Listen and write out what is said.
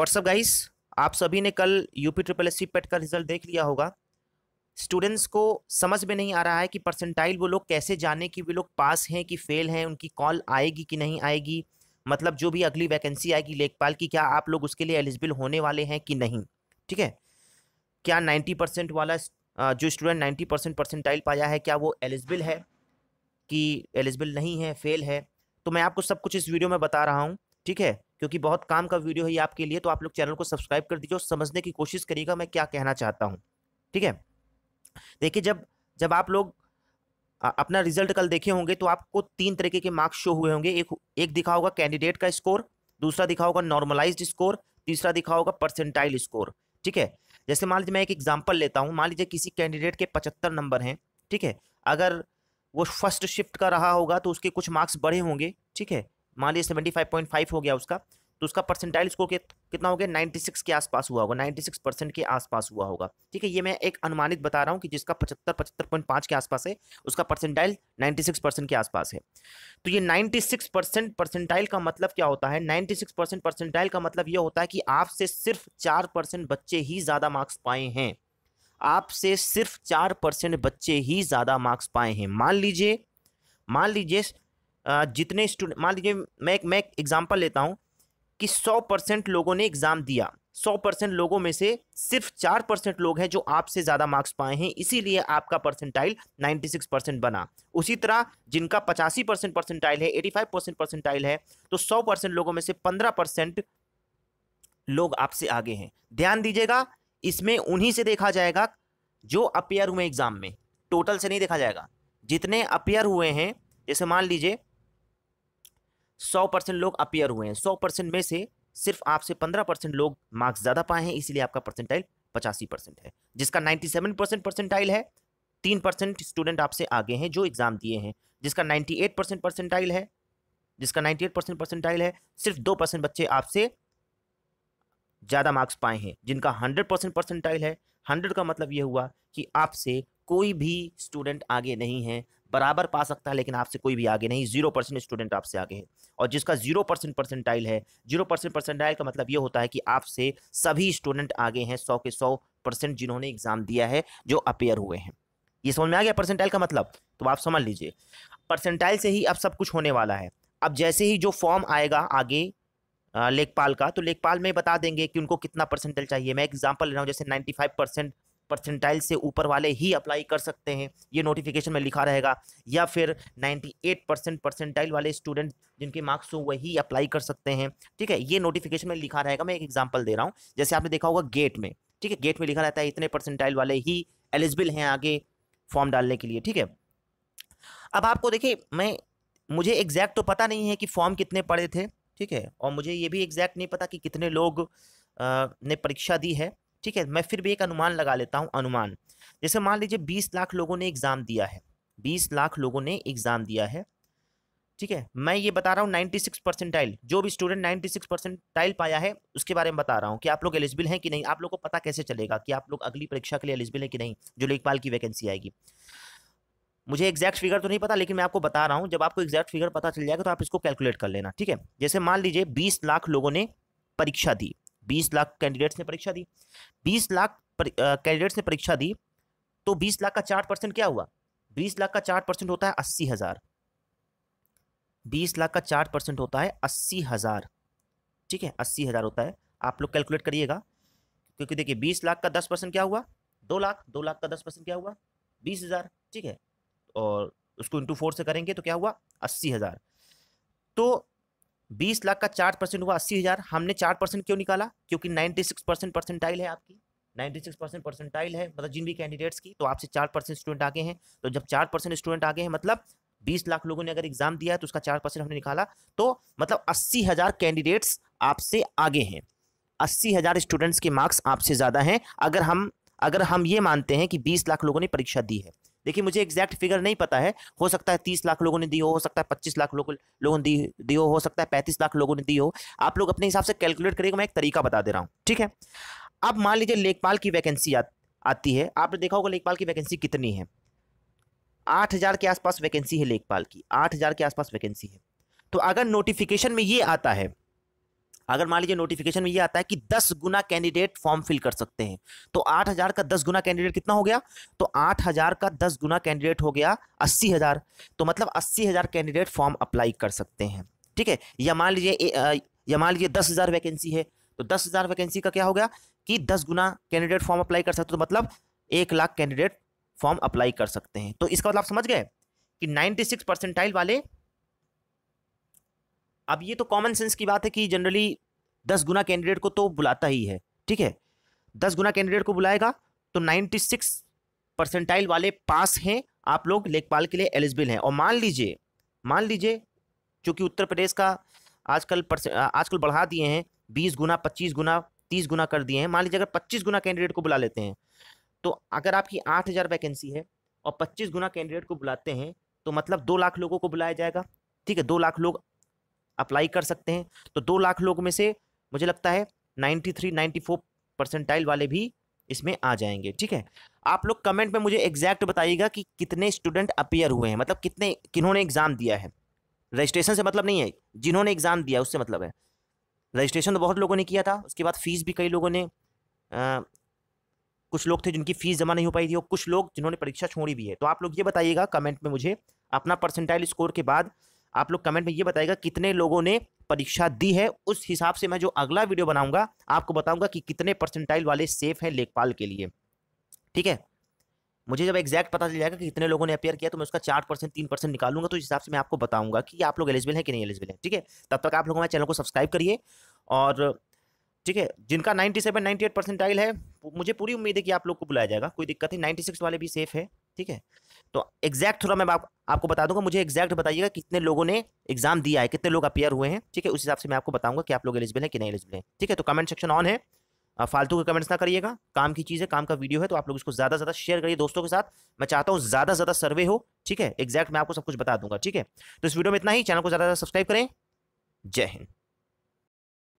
WhatsApp guys आप सभी ने कल UP triple S C PET का रिजल्ट देख लिया होगा स्टूडेंट्स को समझ में नहीं आ रहा है कि परसेंटाइल वो लोग कैसे जाने कि वे लोग पास हैं कि फेल हैं उनकी कॉल आएगी कि नहीं आएगी मतलब जो भी अगली वैकेंसी आएगी लेखपाल की क्या आप लोग उसके लिए एलिजिबल होने वाले हैं कि नहीं ठीक है क्या नाइन्टी परसेंट वाला जो स्टूडेंट नाइन्टी परसेंट परसेंटाइल पाया है क्या वो एलिजिबल है कि एलिजिबल नहीं है फेल है तो मैं आपको सब कुछ इस वीडियो में बता रहा हूँ ठीक है क्योंकि बहुत काम का वीडियो है ये आपके लिए तो आप लोग चैनल को सब्सक्राइब कर दीजिए और समझने की कोशिश करिएगा मैं क्या कहना चाहता हूँ ठीक है देखिए जब जब आप लोग अपना रिजल्ट कल देखे होंगे तो आपको तीन तरीके के मार्क्स शो हुए होंगे एक एक दिखा होगा कैंडिडेट का स्कोर दूसरा दिखा होगा नॉर्मलाइज स्कोर तीसरा दिखा होगा परसेंटाइल स्कोर ठीक है जैसे मान लीजिए मैं एक एग्जांपल लेता हूँ मान लीजिए किसी कैंडिडेट के पचहत्तर नंबर हैं ठीक है अगर वो फर्स्ट शिफ्ट का रहा होगा तो उसके कुछ मार्क्स बढ़े होंगे ठीक है मान लीजिए सेवेंटी फाइव पॉइंट फाइव हो गया उसका तो उसका परसेंटाइल स्कोर कितना हो गया सिक्स के आसपास हुआ होगा सिक्स परसेंट के आसपास हुआ होगा ठीक है ये मैं एक अनुमानित बता रहा हूँ कि जिसका पचहत्तर पचहत्तर पॉइंट पाँच के आसपास है उसका परसेंटाइल सिक्स परसेंट के आसपास है तो ये सिक्स परसेंट परसेंटाइल का मतलब क्या होता है सिक्स परसेंट परसेंटाइल का मतलब ये होता है कि आपसे सिर्फ चार परसेंट बच्चे ही ज़्यादा मार्क्स पाए हैं आपसे सिर्फ चार परसेंट बच्चे ही ज़्यादा मार्क्स पाए हैं मान लीजिए मान लीजिए जितने स्टूडेंट मान लीजिए मैं एक मैं एक एग्जाम्पल लेता हूँ कि 100 परसेंट लोगों ने एग्ज़ाम दिया 100 परसेंट लोगों में से सिर्फ 4 परसेंट लोग हैं जो आपसे ज़्यादा मार्क्स पाए हैं इसीलिए आपका परसेंटाइल 96 परसेंट बना उसी तरह जिनका पचासी परसेंट परसेंटाइल है 85 परसेंट परसेंटाइल है तो 100 परसेंट लोगों में से 15 परसेंट लोग आपसे आगे हैं ध्यान दीजिएगा इसमें उन्हीं से देखा जाएगा जो अपेयर हुए एग्ज़ाम में टोटल से नहीं देखा जाएगा जितने अपेयर हुए हैं जैसे मान लीजिए सौ परसेंट लोग अपियर हुए हैं सौ परसेंट में से सिर्फ आपसे पंद्रह परसेंट लोग मार्क्स ज़्यादा पाए हैं इसलिए आपका परसेंटाइल पचासी परसेंट है जिसका नाइन्टी सेवन परसेंट परसेंटाइल है तीन परसेंट स्टूडेंट आपसे आगे हैं जो एग्ज़ाम दिए हैं जिसका नाइन्टी एट परसेंट परसेंटाइल है जिसका नाइन्टी एट परसेंट परसेंटाइल है सिर्फ दो परसेंट बच्चे आपसे ज़्यादा मार्क्स पाए हैं जिनका हंड्रेड परसेंट परसेंटाइल है हंड्रेड का मतलब ये हुआ कि आपसे कोई भी स्टूडेंट आगे नहीं है बराबर पा सकता है लेकिन आपसे कोई भी आगे नहीं जीरो परसेंट स्टूडेंट आपसे आगे है और जिसका जीरो परसेंट परसेंटाइल है जीरो परसेंट परसेंटाइल का मतलब ये होता है कि आपसे सभी स्टूडेंट आगे हैं सौ के सौ परसेंट जिन्होंने एग्जाम दिया है जो अपेयर हुए हैं ये समझ में आ गया परसेंटाइल का मतलब तो आप समझ लीजिए परसेंटाइल से ही अब सब कुछ होने वाला है अब जैसे ही जो फॉर्म आएगा आगे लेखपाल का तो लेखपाल में बता देंगे कि उनको कितना परसेंटाइल चाहिए मैं एग्जाम्पल ले रहा हूँ जैसे फाइव परसेंट परसेंटाइल से ऊपर वाले ही अप्लाई कर सकते हैं ये नोटिफिकेशन में लिखा रहेगा या फिर 98 परसेंट परसेंटाइल वाले स्टूडेंट जिनके मार्क्स हो वही अप्लाई कर सकते हैं ठीक है ये नोटिफिकेशन में लिखा रहेगा मैं एक एग्जाम्पल दे रहा हूँ जैसे आपने देखा होगा गेट में ठीक है गेट में लिखा रहता है इतने परसेंटाइल वाले ही एलिजिबल हैं आगे फॉर्म डालने के लिए ठीक है अब आपको देखिए मैं मुझे एग्जैक्ट तो पता नहीं है कि फॉर्म कितने पड़े थे ठीक है और मुझे ये भी एग्जैक्ट नहीं पता कि कितने लोग आ, ने परीक्षा दी है ठीक है मैं फिर भी एक अनुमान लगा लेता हूँ अनुमान जैसे मान लीजिए बीस लाख लोगों ने एग्ज़ाम दिया है बीस लाख लोगों ने एग्ज़ाम दिया है ठीक है मैं ये बता रहा हूँ नाइन्टी सिक्स परसेंटाइल जो भी स्टूडेंट नाइन्टी सिक्स परसेंटाइल पाया है उसके बारे में बता रहा हूँ कि आप लोग एलिजिबल हैं कि नहीं आप लोग को पता कैसे चलेगा कि आप लोग अगली परीक्षा के लिए एलिजिबल हैं कि नहीं जो लेखपाल की वैकेंसी आएगी मुझे एग्जैक्ट फिगर तो नहीं पता लेकिन मैं आपको बता रहा हूँ जब आपको एग्जैक्ट फिगर पता चल जाएगा तो आप इसको कैलकुलेट कर लेना ठीक है जैसे मान लीजिए बीस लाख लोगों ने परीक्षा दी बीस लाख कैंडिडेट्स ने परीक्षा दी बीस लाख कैंडिडेट्स ने परीक्षा दी तो बीस लाख का चार परसेंट क्या हुआ बीस लाख का चार परसेंट होता है अस्सी हज़ार बीस लाख का चार परसेंट होता है अस्सी हज़ार ठीक है अस्सी हज़ार होता है आप लोग कैलकुलेट करिएगा क्योंकि देखिए बीस लाख का दस परसेंट क्या हुआ दो लाख दो लाख का दस परसेंट क्या हुआ बीस हज़ार ठीक है और उसको इंटू फोर से करेंगे तो क्या हुआ अस्सी हज़ार तो बीस लाख का चार परसेंट हुआ अस्सी हज़ार हमने चार परसेंट क्यों निकाला क्योंकि नाइन्टी सिक्स परसेंट परसेंटाइल है आपकी नाइन्टी सिक्स परसेंट परसेंटाइल है मतलब जिन भी कैंडिडेट्स की तो आपसे चार परसेंट स्टूडेंट आगे हैं तो जब चार परसेंट स्टूडेंट आगे हैं मतलब बीस लाख लोगों ने अगर एग्जाम दिया है तो उसका चार परसेंट हमने निकाला तो मतलब अस्सी हज़ार कैंडिडेट्स आपसे आगे हैं अस्सी हज़ार स्टूडेंट्स के मार्क्स आपसे ज़्यादा हैं अगर हम अगर हम ये मानते हैं कि बीस लाख लोगों ने परीक्षा दी है देखिए मुझे एग्जैक्ट फिगर नहीं पता है हो सकता है तीस लाख लोगों ने दी हो हो सकता है पच्चीस लाख लोगों लोगों ने दी दी हो हो सकता है पैंतीस लाख लोगों ने दी हो आप लोग अपने हिसाब से कैलकुलेट करिएगा मैं एक तरीका बता दे रहा हूँ ठीक है अब मान लीजिए लेखपाल की वैकेंसी आती है आपने देखा होगा लेखपाल की वैकेंसी कितनी है आठ हज़ार के आसपास वैकेंसी है लेखपाल की आठ हज़ार के आसपास वैकेंसी है तो अगर नोटिफिकेशन में ये आता है अगर मान लीजिए नोटिफिकेशन में ये आता है कि दस गुना कैंडिडेट फॉर्म फिल कर सकते हैं तो आठ हज़ार का दस गुना कैंडिडेट कितना हो गया तो आठ हज़ार का दस गुना कैंडिडेट हो गया अस्सी हज़ार तो मतलब अस्सी हज़ार कैंडिडेट फॉर्म अप्लाई कर सकते हैं ठीक है या मान लीजिए या मान लीजिए दस हज़ार वैकेंसी है तो दस हज़ार वैकेंसी का क्या हो गया कि दस गुना कैंडिडेट फॉर्म अप्लाई कर सकते तो मतलब एक लाख कैंडिडेट फॉर्म अप्लाई कर सकते हैं तो इसका मतलब समझ गए कि 96 परसेंटाइल वाले अब ये तो कॉमन सेंस की बात है कि जनरली दस गुना कैंडिडेट को तो बुलाता ही है ठीक है दस गुना कैंडिडेट को बुलाएगा तो नाइन्टी सिक्स परसेंटाइल वाले पास हैं आप लोग लेखपाल के लिए एलिजिबल हैं और मान लीजिए मान लीजिए चूँकि उत्तर प्रदेश का आजकल आजकल बढ़ा दिए हैं बीस गुना पच्चीस गुना तीस गुना कर दिए हैं मान लीजिए अगर पच्चीस गुना कैंडिडेट को बुला लेते हैं तो अगर आपकी आठ हज़ार वैकेंसी है और पच्चीस गुना कैंडिडेट को बुलाते हैं तो मतलब दो लाख लोगों को बुलाया जाएगा ठीक है दो लाख लोग अप्लाई कर सकते हैं तो दो लाख लोग में से मुझे लगता है ninety three ninety four percentile वाले भी इसमें आ जाएंगे ठीक है आप लोग कमेंट में मुझे एग्जैक्ट बताइएगा कि कितने स्टूडेंट अपियर हुए हैं मतलब कितने किन्होंने एग्ज़ाम दिया है रजिस्ट्रेशन से मतलब नहीं है जिन्होंने एग्ज़ाम दिया उससे मतलब है रजिस्ट्रेशन तो बहुत लोगों ने किया था उसके बाद फ़ीस भी कई लोगों ने कुछ लोग थे जिनकी फ़ीस जमा नहीं हो पाई थी और कुछ लोग जिन्होंने परीक्षा छोड़ी भी है तो आप लोग ये बताइएगा कमेंट में मुझे अपना परसेंटाइल स्कोर के बाद आप लोग कमेंट में ये बताएगा कितने लोगों ने परीक्षा दी है उस हिसाब से मैं जो अगला वीडियो बनाऊंगा आपको बताऊंगा कि कितने परसेंटाइल वाले सेफ हैं लेखपाल के लिए ठीक है मुझे जब एग्जैक्ट पता चल जाएगा कि कितने लोगों ने अपेयर किया तो मैं उसका चार परसेंट तीन परसेंट निकालूंगा तो इस हिसाब से मैं आपको बताऊंगा कि आप लोग एलिजिबल हैं कि नहीं एलिजिबल है ठीक है तब तक आप लोग हमारे चैनल को सब्सक्राइब करिए और ठीक है जिनका नाइन्टी 98 परसेंटाइल है मुझे पूरी उम्मीद है कि आप लोग को बुलाया जाएगा कोई दिक्कत नहीं सिक्स वाले भी सेफ है ठीक है तो एग्जैक्ट थोड़ा मैं आप, आपको बता दूंगा मुझे एग्जैक्ट बताइएगा कितने लोगों ने एग्जाम दिया है कितने लोग अपियर हुए हैं ठीक है उस हिसाब से मैं आपको बताऊंगा कि आप लोग एलिजिबल हैं कि नहीं एलिजिबल हैं ठीक है तो कमेंट सेक्शन ऑन है फालतू के कमेंट्स ना करिएगा काम की चीज़ है काम का वीडियो है तो आप लोग इसको ज़्यादा ज़्यादा शेयर करिए दोस्तों के साथ मैं चाहता हूँ ज़्यादा ज़्यादा सर्वे हो ठीक है एग्जैक्ट मैं आपको सब कुछ बता दूंगा ठीक है तो इस वीडियो में इतना ही चैनल को ज़्यादा ज़्यादा सब्सक्राइब करें जय हिंद